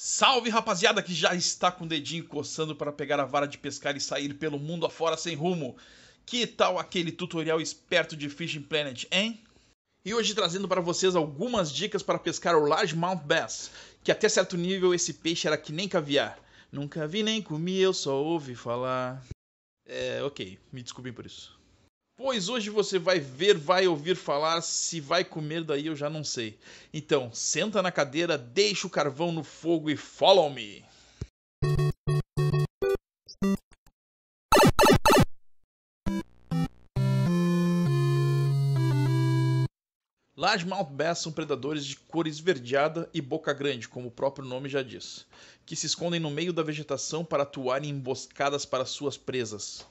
Salve rapaziada que já está com o dedinho coçando para pegar a vara de pescar e sair pelo mundo afora sem rumo. Que tal aquele tutorial esperto de Fishing Planet, hein? E hoje trazendo para vocês algumas dicas para pescar o Largemouth Bass, que até certo nível esse peixe era que nem caviar. Nunca vi nem comi, eu só ouvi falar. É, ok, me desculpem por isso. Pois hoje você vai ver, vai ouvir falar, se vai comer daí eu já não sei. Então, senta na cadeira, deixa o carvão no fogo e follow me. Largemouth bass são predadores de cor esverdeada e boca grande, como o próprio nome já diz, que se escondem no meio da vegetação para atuar em emboscadas para suas presas.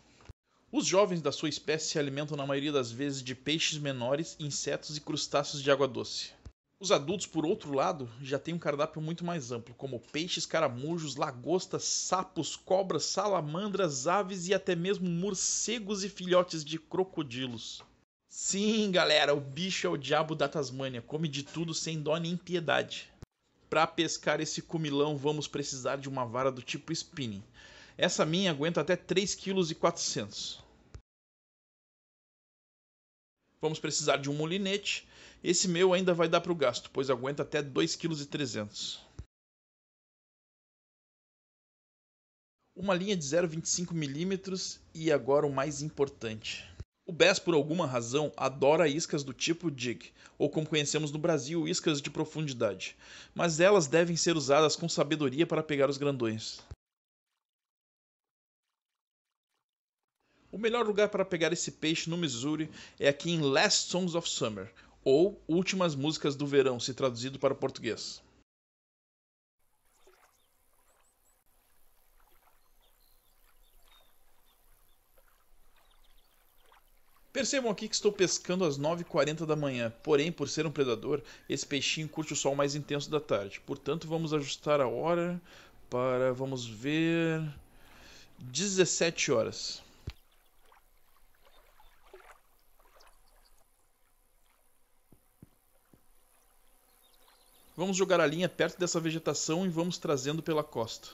Os jovens da sua espécie se alimentam na maioria das vezes de peixes menores, insetos e crustáceos de água doce. Os adultos, por outro lado, já têm um cardápio muito mais amplo, como peixes, caramujos, lagostas, sapos, cobras, salamandras, aves e até mesmo morcegos e filhotes de crocodilos. Sim, galera, o bicho é o diabo da Tasmânia, come de tudo sem dó nem piedade. Para pescar esse comilão, vamos precisar de uma vara do tipo spinning. Essa minha aguenta até 3,4 kg. Vamos precisar de um molinete. Esse meu ainda vai dar para o gasto, pois aguenta até 2,3 kg. Uma linha de 0,25 mm e agora o mais importante. O Bass, por alguma razão, adora iscas do tipo jig, ou como conhecemos no Brasil, iscas de profundidade, mas elas devem ser usadas com sabedoria para pegar os grandões. O melhor lugar para pegar esse peixe no Missouri é aqui em Last Songs of Summer, ou Últimas Músicas do Verão, se traduzido para o português. Percebam aqui que estou pescando às 9h40 da manhã, porém, por ser um predador, esse peixinho curte o sol mais intenso da tarde. Portanto, vamos ajustar a hora para, vamos ver, 17 horas. Vamos jogar a linha perto dessa vegetação e vamos trazendo pela costa.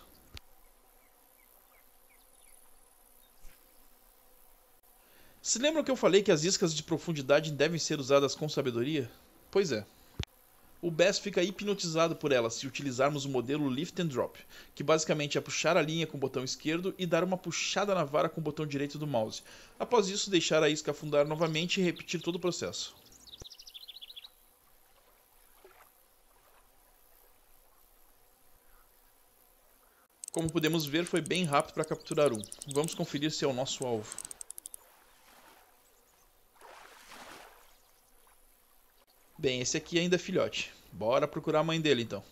Se lembram que eu falei que as iscas de profundidade devem ser usadas com sabedoria? Pois é. O Bass fica hipnotizado por elas se utilizarmos o modelo Lift and Drop, que basicamente é puxar a linha com o botão esquerdo e dar uma puxada na vara com o botão direito do mouse. Após isso, deixar a isca afundar novamente e repetir todo o processo. Como podemos ver, foi bem rápido para capturar um. Vamos conferir se é o nosso alvo. Bem, esse aqui ainda é filhote. Bora procurar a mãe dele então.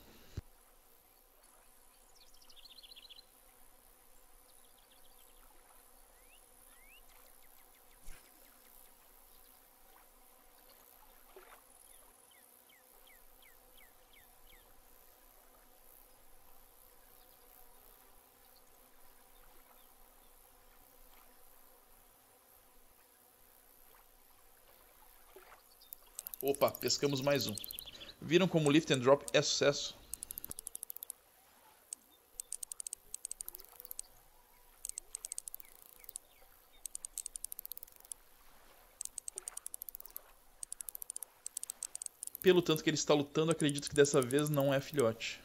Opa, pescamos mais um. Viram como o lift and drop é sucesso? Pelo tanto que ele está lutando, acredito que dessa vez não é filhote.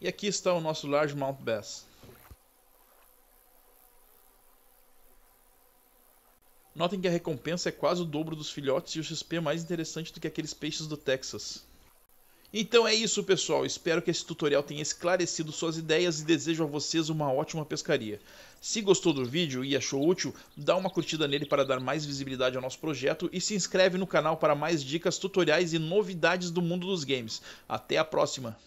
E aqui está o nosso Large Mount Bass. Notem que a recompensa é quase o dobro dos filhotes e o XP é mais interessante do que aqueles peixes do Texas. Então é isso pessoal, espero que esse tutorial tenha esclarecido suas ideias e desejo a vocês uma ótima pescaria. Se gostou do vídeo e achou útil, dá uma curtida nele para dar mais visibilidade ao nosso projeto e se inscreve no canal para mais dicas, tutoriais e novidades do mundo dos games. Até a próxima!